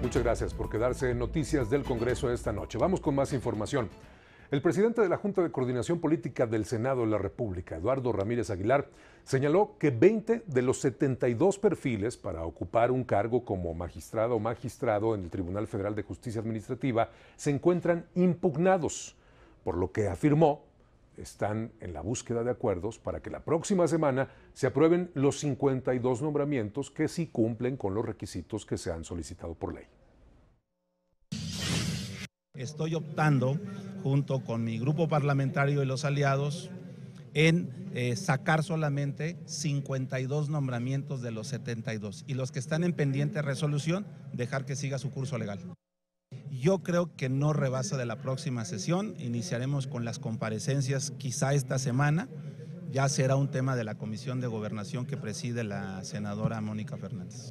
Muchas gracias por quedarse en Noticias del Congreso esta noche. Vamos con más información. El presidente de la Junta de Coordinación Política del Senado de la República, Eduardo Ramírez Aguilar, señaló que 20 de los 72 perfiles para ocupar un cargo como magistrado o magistrado en el Tribunal Federal de Justicia Administrativa se encuentran impugnados, por lo que afirmó están en la búsqueda de acuerdos para que la próxima semana se aprueben los 52 nombramientos que sí cumplen con los requisitos que se han solicitado por ley. Estoy optando, junto con mi grupo parlamentario y los aliados, en eh, sacar solamente 52 nombramientos de los 72 y los que están en pendiente resolución, dejar que siga su curso legal. Yo creo que no rebasa de la próxima sesión. Iniciaremos con las comparecencias quizá esta semana. Ya será un tema de la Comisión de Gobernación que preside la senadora Mónica Fernández.